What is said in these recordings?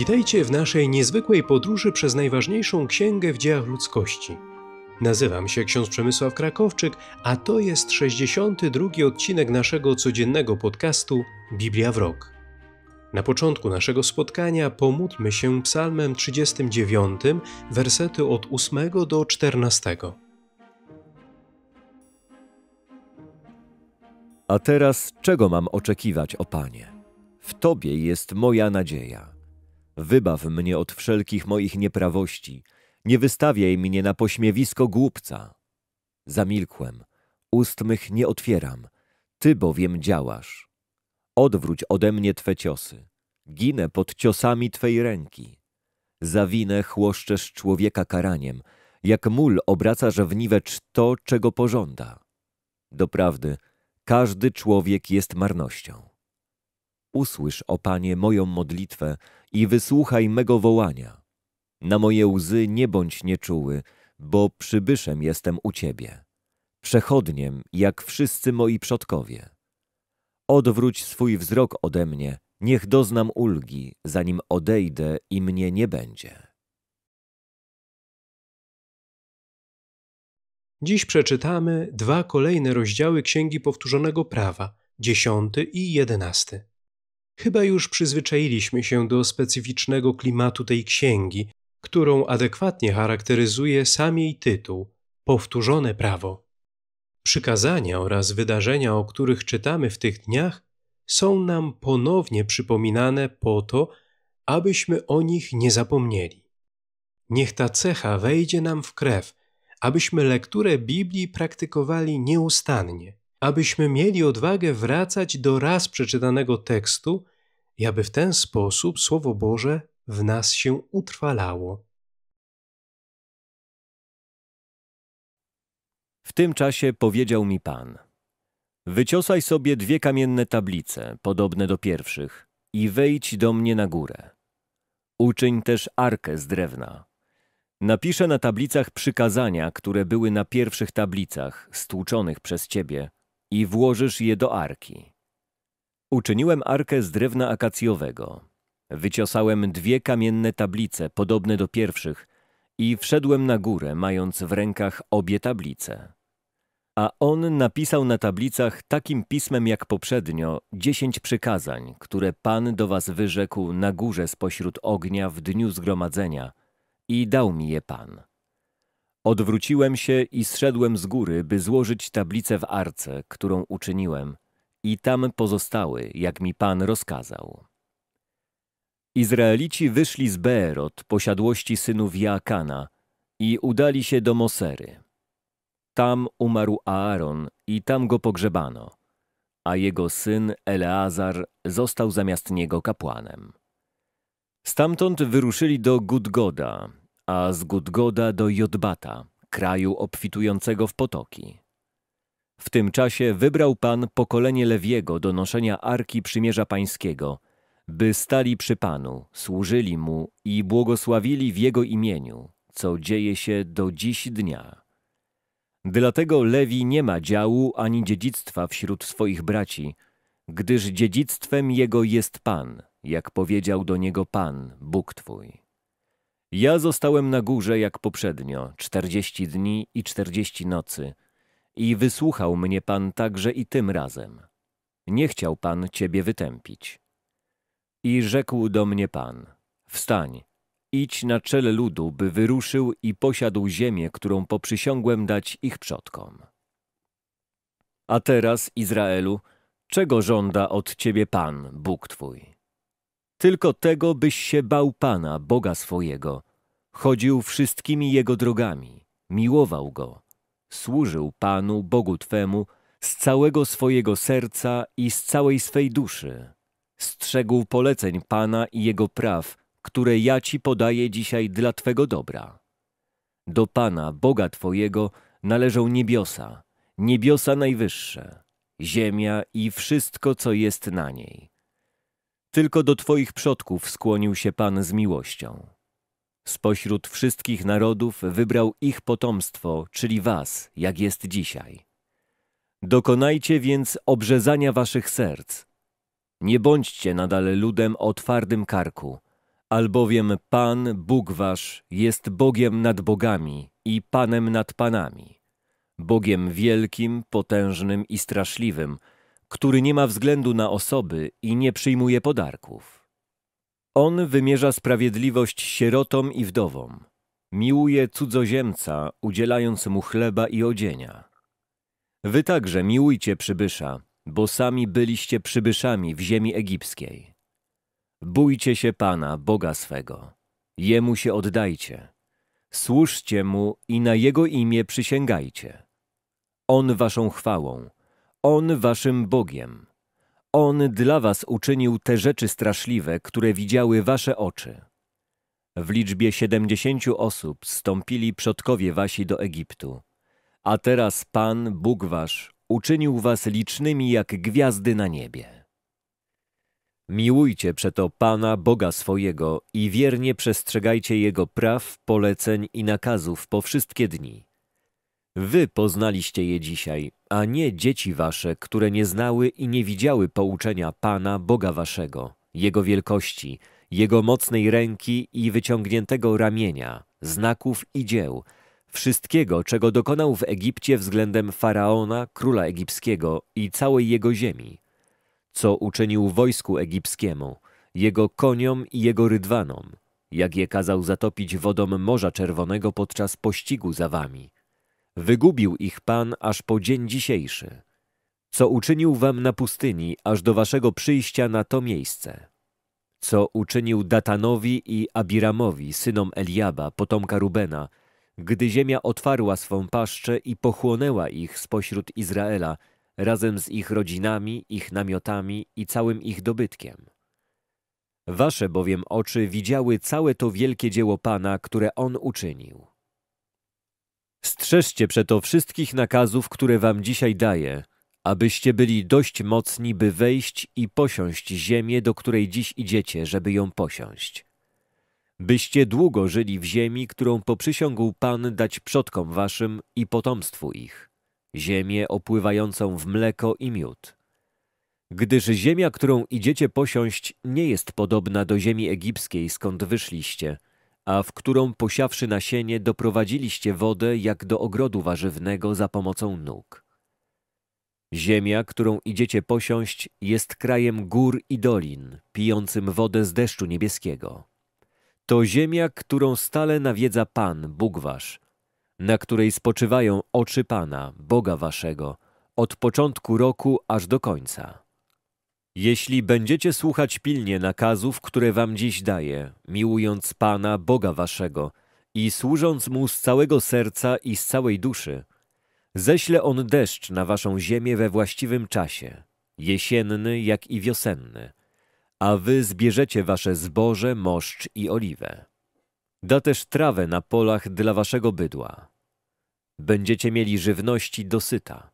Witajcie w naszej niezwykłej podróży przez najważniejszą księgę w dziejach ludzkości. Nazywam się ksiądz Przemysław Krakowczyk, a to jest 62 odcinek naszego codziennego podcastu Biblia w rok. Na początku naszego spotkania pomódlmy się psalmem 39, wersety od 8 do 14. A teraz czego mam oczekiwać, o Panie? W Tobie jest moja nadzieja. Wybaw mnie od wszelkich moich nieprawości. Nie wystawiaj mnie na pośmiewisko głupca. Zamilkłem. Ust mych nie otwieram. Ty bowiem działasz. Odwróć ode mnie Twe ciosy. Ginę pod ciosami Twej ręki. Za winę chłoszczesz człowieka karaniem, jak mól obracasz w niwecz to, czego pożąda. Doprawdy, każdy człowiek jest marnością. Usłysz, o Panie, moją modlitwę i wysłuchaj mego wołania. Na moje łzy nie bądź nieczuły, bo przybyszem jestem u Ciebie, przechodniem jak wszyscy moi przodkowie. Odwróć swój wzrok ode mnie, niech doznam ulgi, zanim odejdę i mnie nie będzie. Dziś przeczytamy dwa kolejne rozdziały Księgi Powtórzonego Prawa, dziesiąty i jedenasty. Chyba już przyzwyczailiśmy się do specyficznego klimatu tej księgi, którą adekwatnie charakteryzuje sam jej tytuł Powtórzone prawo. Przykazania oraz wydarzenia, o których czytamy w tych dniach, są nam ponownie przypominane po to, abyśmy o nich nie zapomnieli. Niech ta cecha wejdzie nam w krew, abyśmy lekturę Biblii praktykowali nieustannie, abyśmy mieli odwagę wracać do raz przeczytanego tekstu i aby w ten sposób Słowo Boże w nas się utrwalało. W tym czasie powiedział mi Pan: Wyciosaj sobie dwie kamienne tablice, podobne do pierwszych, i wejdź do mnie na górę. Uczyń też arkę z drewna. Napiszę na tablicach przykazania, które były na pierwszych tablicach, stłuczonych przez ciebie, i włożysz je do arki. Uczyniłem arkę z drewna akacjowego. Wyciosałem dwie kamienne tablice, podobne do pierwszych, i wszedłem na górę, mając w rękach obie tablice. A on napisał na tablicach takim pismem jak poprzednio dziesięć przykazań, które Pan do was wyrzekł na górze spośród ognia w dniu zgromadzenia i dał mi je Pan. Odwróciłem się i zszedłem z góry, by złożyć tablicę w arce, którą uczyniłem – i tam pozostały, jak mi Pan rozkazał. Izraelici wyszli z Beerot, posiadłości synów Jaakana, i udali się do Mosery. Tam umarł Aaron i tam go pogrzebano, a jego syn Eleazar został zamiast niego kapłanem. Stamtąd wyruszyli do Gudgoda, a z Gudgoda do Jodbata, kraju obfitującego w potoki. W tym czasie wybrał Pan pokolenie Lewiego do noszenia Arki Przymierza Pańskiego, by stali przy Panu, służyli Mu i błogosławili w Jego imieniu, co dzieje się do dziś dnia. Dlatego Lewi nie ma działu ani dziedzictwa wśród swoich braci, gdyż dziedzictwem jego jest Pan, jak powiedział do niego Pan, Bóg Twój. Ja zostałem na górze jak poprzednio, czterdzieści dni i czterdzieści nocy – i wysłuchał mnie Pan także i tym razem. Nie chciał Pan Ciebie wytępić. I rzekł do mnie Pan, wstań, idź na czele ludu, by wyruszył i posiadł ziemię, którą poprzysiągłem dać ich przodkom. A teraz, Izraelu, czego żąda od Ciebie Pan, Bóg Twój? Tylko tego, byś się bał Pana, Boga swojego, chodził wszystkimi Jego drogami, miłował Go, służył Panu, Bogu Twemu, z całego swojego serca i z całej swej duszy. Strzegł poleceń Pana i Jego praw, które ja Ci podaję dzisiaj dla Twego dobra. Do Pana, Boga Twojego, należą niebiosa, niebiosa najwyższe, ziemia i wszystko, co jest na niej. Tylko do Twoich przodków skłonił się Pan z miłością Spośród wszystkich narodów wybrał ich potomstwo, czyli was, jak jest dzisiaj. Dokonajcie więc obrzezania waszych serc. Nie bądźcie nadal ludem o twardym karku, albowiem Pan, Bóg wasz, jest Bogiem nad bogami i Panem nad panami, Bogiem wielkim, potężnym i straszliwym, który nie ma względu na osoby i nie przyjmuje podarków. On wymierza sprawiedliwość sierotom i wdowom. Miłuje cudzoziemca, udzielając mu chleba i odzienia. Wy także miłujcie przybysza, bo sami byliście przybyszami w ziemi egipskiej. Bójcie się Pana, Boga swego. Jemu się oddajcie. Służcie Mu i na Jego imię przysięgajcie. On waszą chwałą, On waszym Bogiem. On dla was uczynił te rzeczy straszliwe, które widziały wasze oczy. W liczbie siedemdziesięciu osób stąpili przodkowie wasi do Egiptu. A teraz Pan, Bóg wasz, uczynił was licznymi jak gwiazdy na niebie. Miłujcie przeto Pana, Boga swojego i wiernie przestrzegajcie Jego praw, poleceń i nakazów po wszystkie dni Wy poznaliście je dzisiaj, a nie dzieci wasze, które nie znały i nie widziały pouczenia Pana, Boga waszego, Jego wielkości, Jego mocnej ręki i wyciągniętego ramienia, znaków i dzieł, wszystkiego, czego dokonał w Egipcie względem Faraona, króla egipskiego i całej jego ziemi, co uczynił wojsku egipskiemu, jego koniom i jego rydwanom, jak je kazał zatopić wodą Morza Czerwonego podczas pościgu za wami Wygubił ich Pan aż po dzień dzisiejszy, co uczynił wam na pustyni, aż do waszego przyjścia na to miejsce, co uczynił Datanowi i Abiramowi, synom Eliaba, potomka Rubena, gdy ziemia otwarła swą paszczę i pochłonęła ich spośród Izraela, razem z ich rodzinami, ich namiotami i całym ich dobytkiem. Wasze bowiem oczy widziały całe to wielkie dzieło Pana, które On uczynił. Strzeżcie przeto wszystkich nakazów, które wam dzisiaj daję, abyście byli dość mocni, by wejść i posiąść ziemię, do której dziś idziecie, żeby ją posiąść. Byście długo żyli w ziemi, którą poprzysiągł Pan dać przodkom waszym i potomstwu ich, ziemię opływającą w mleko i miód. Gdyż ziemia, którą idziecie posiąść, nie jest podobna do ziemi egipskiej, skąd wyszliście – a w którą posiawszy nasienie doprowadziliście wodę jak do ogrodu warzywnego za pomocą nóg. Ziemia, którą idziecie posiąść, jest krajem gór i dolin, pijącym wodę z deszczu niebieskiego. To ziemia, którą stale nawiedza Pan, Bóg wasz, na której spoczywają oczy Pana, Boga waszego, od początku roku aż do końca. Jeśli będziecie słuchać pilnie nakazów, które wam dziś daję, miłując Pana, Boga waszego i służąc Mu z całego serca i z całej duszy, ześle On deszcz na waszą ziemię we właściwym czasie, jesienny jak i wiosenny, a wy zbierzecie wasze zboże, moszcz i oliwę. Da też trawę na polach dla waszego bydła. Będziecie mieli żywności dosyta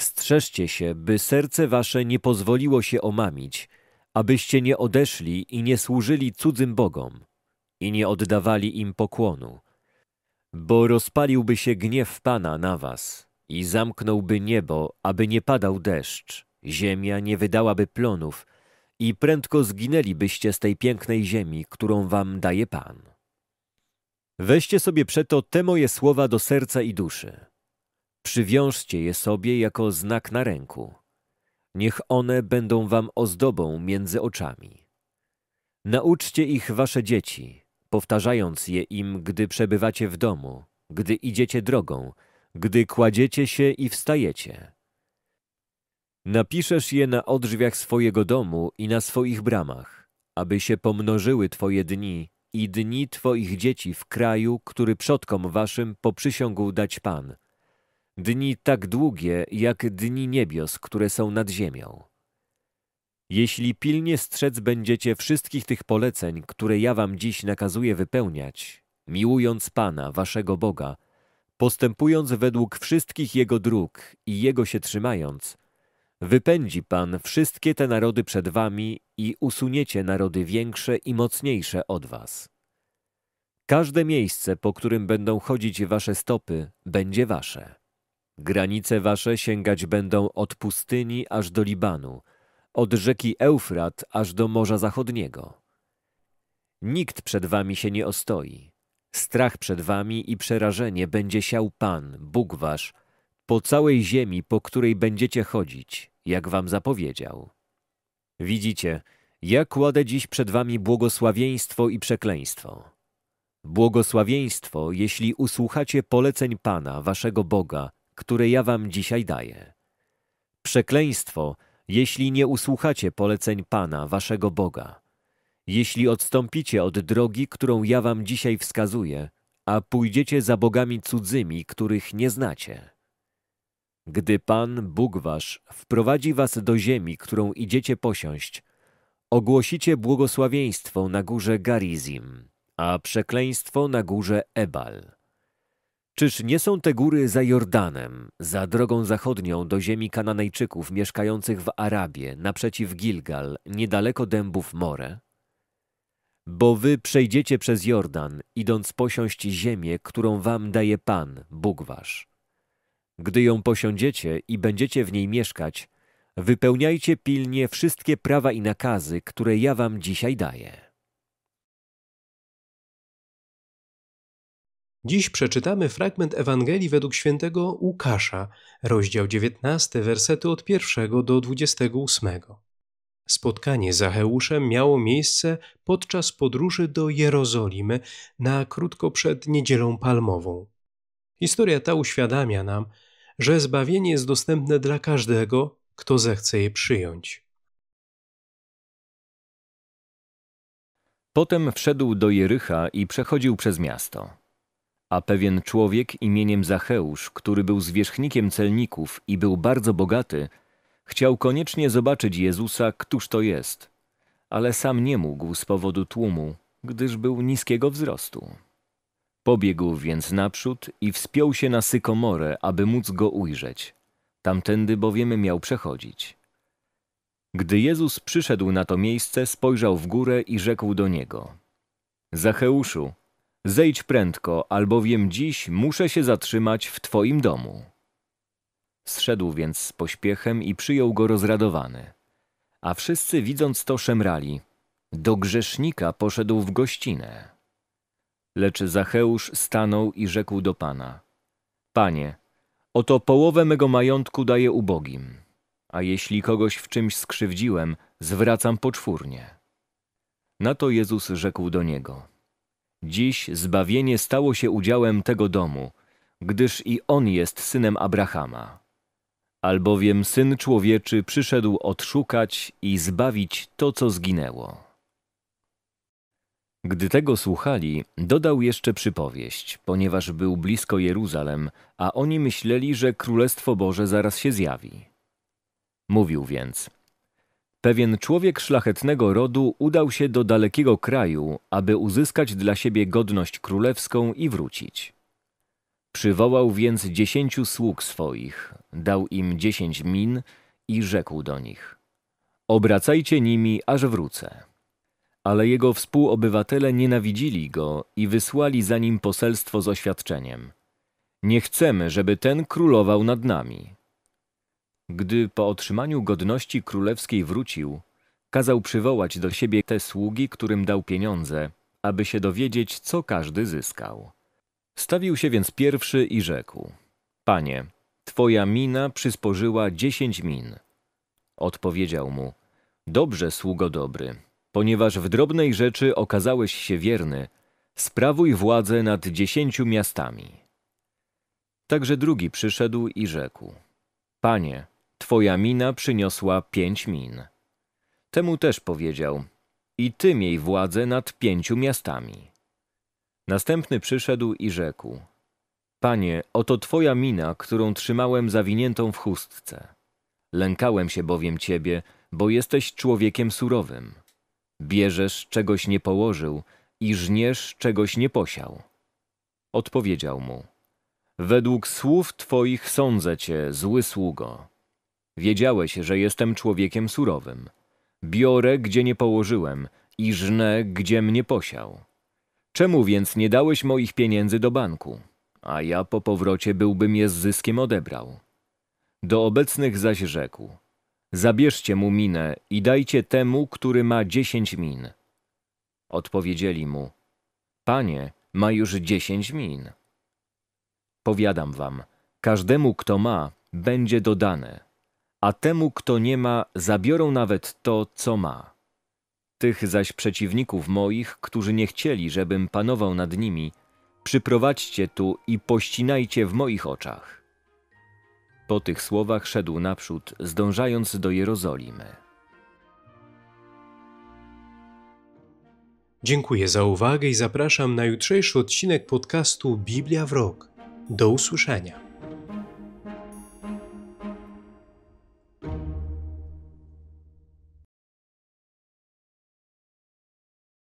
Strzeżcie się, by serce wasze nie pozwoliło się omamić, abyście nie odeszli i nie służyli cudzym bogom i nie oddawali im pokłonu, bo rozpaliłby się gniew Pana na was i zamknąłby niebo, aby nie padał deszcz, ziemia nie wydałaby plonów i prędko zginęlibyście z tej pięknej ziemi, którą wam daje Pan. Weźcie sobie przeto te moje słowa do serca i duszy Przywiążcie je sobie jako znak na ręku. Niech one będą wam ozdobą między oczami. Nauczcie ich wasze dzieci, powtarzając je im, gdy przebywacie w domu, gdy idziecie drogą, gdy kładziecie się i wstajecie. Napiszesz je na odrzwiach swojego domu i na swoich bramach, aby się pomnożyły twoje dni i dni twoich dzieci w kraju, który przodkom waszym poprzysiągł dać Pan – dni tak długie, jak dni niebios, które są nad ziemią. Jeśli pilnie strzec będziecie wszystkich tych poleceń, które ja wam dziś nakazuję wypełniać, miłując Pana, waszego Boga, postępując według wszystkich Jego dróg i Jego się trzymając, wypędzi Pan wszystkie te narody przed wami i usuniecie narody większe i mocniejsze od was. Każde miejsce, po którym będą chodzić wasze stopy, będzie wasze. Granice wasze sięgać będą od pustyni aż do Libanu, od rzeki Eufrat aż do Morza Zachodniego. Nikt przed wami się nie ostoi. Strach przed wami i przerażenie będzie siał Pan, Bóg wasz, po całej ziemi, po której będziecie chodzić, jak wam zapowiedział. Widzicie, ja kładę dziś przed wami błogosławieństwo i przekleństwo. Błogosławieństwo, jeśli usłuchacie poleceń Pana, waszego Boga, które ja wam dzisiaj daję. Przekleństwo, jeśli nie usłuchacie poleceń Pana, waszego Boga, jeśli odstąpicie od drogi, którą ja wam dzisiaj wskazuję, a pójdziecie za bogami cudzymi, których nie znacie. Gdy Pan, Bóg wasz, wprowadzi was do ziemi, którą idziecie posiąść, ogłosicie błogosławieństwo na górze Garizim, a przekleństwo na górze Ebal. Czyż nie są te góry za Jordanem, za drogą zachodnią do ziemi Kananejczyków mieszkających w Arabie, naprzeciw Gilgal, niedaleko dębów More? Bo wy przejdziecie przez Jordan, idąc posiąść ziemię, którą wam daje Pan, Bóg wasz. Gdy ją posiądziecie i będziecie w niej mieszkać, wypełniajcie pilnie wszystkie prawa i nakazy, które ja wam dzisiaj daję. Dziś przeczytamy fragment Ewangelii według świętego Łukasza, rozdział 19, wersety od 1 do 28. Spotkanie z Zacheuszem miało miejsce podczas podróży do Jerozolimy na krótko przed Niedzielą Palmową. Historia ta uświadamia nam, że zbawienie jest dostępne dla każdego, kto zechce je przyjąć. Potem wszedł do Jericha i przechodził przez miasto. A pewien człowiek imieniem Zacheusz, który był zwierzchnikiem celników i był bardzo bogaty, chciał koniecznie zobaczyć Jezusa, któż to jest, ale sam nie mógł z powodu tłumu, gdyż był niskiego wzrostu. Pobiegł więc naprzód i wspiął się na sykomorę, aby móc go ujrzeć. Tamtędy bowiem miał przechodzić. Gdy Jezus przyszedł na to miejsce, spojrzał w górę i rzekł do niego: Zacheuszu, Zejdź prędko, albowiem dziś muszę się zatrzymać w twoim domu. Zszedł więc z pośpiechem i przyjął go rozradowany. A wszyscy widząc to szemrali. Do grzesznika poszedł w gościnę. Lecz Zacheusz stanął i rzekł do Pana. Panie, oto połowę mego majątku daję ubogim, a jeśli kogoś w czymś skrzywdziłem, zwracam poczwórnie. Na to Jezus rzekł do niego – Dziś zbawienie stało się udziałem tego domu, gdyż i on jest synem Abrahama. Albowiem syn człowieczy przyszedł odszukać i zbawić to, co zginęło. Gdy tego słuchali, dodał jeszcze przypowieść, ponieważ był blisko Jeruzalem, a oni myśleli, że Królestwo Boże zaraz się zjawi. Mówił więc – Pewien człowiek szlachetnego rodu udał się do dalekiego kraju, aby uzyskać dla siebie godność królewską i wrócić. Przywołał więc dziesięciu sług swoich, dał im dziesięć min i rzekł do nich: Obracajcie nimi, aż wrócę. Ale jego współobywatele nienawidzili go i wysłali za nim poselstwo z oświadczeniem: Nie chcemy, żeby ten królował nad nami. Gdy po otrzymaniu godności królewskiej wrócił, kazał przywołać do siebie te sługi, którym dał pieniądze, aby się dowiedzieć, co każdy zyskał. Stawił się więc pierwszy i rzekł: Panie, twoja mina przysporzyła dziesięć min. Odpowiedział mu: Dobrze, sługo dobry, ponieważ w drobnej rzeczy okazałeś się wierny, sprawuj władzę nad dziesięciu miastami. Także drugi przyszedł i rzekł: Panie, Twoja mina przyniosła pięć min. Temu też powiedział, i ty miej władzę nad pięciu miastami. Następny przyszedł i rzekł, Panie, oto Twoja mina, którą trzymałem zawiniętą w chustce. Lękałem się bowiem Ciebie, bo jesteś człowiekiem surowym. Bierzesz, czegoś nie położył i żniesz, czegoś nie posiał. Odpowiedział mu, według słów Twoich sądzę Cię, zły sługo. Wiedziałeś, że jestem człowiekiem surowym. Biorę, gdzie nie położyłem i żnę, gdzie mnie posiał. Czemu więc nie dałeś moich pieniędzy do banku? A ja po powrocie byłbym je z zyskiem odebrał. Do obecnych zaś rzekł. Zabierzcie mu minę i dajcie temu, który ma dziesięć min. Odpowiedzieli mu. Panie, ma już dziesięć min. Powiadam wam, każdemu kto ma, będzie dodane – a temu, kto nie ma, zabiorą nawet to, co ma. Tych zaś przeciwników moich, którzy nie chcieli, żebym panował nad nimi, przyprowadźcie tu i pościnajcie w moich oczach. Po tych słowach szedł naprzód, zdążając do Jerozolimy. Dziękuję za uwagę i zapraszam na jutrzejszy odcinek podcastu Biblia w Rok. Do usłyszenia.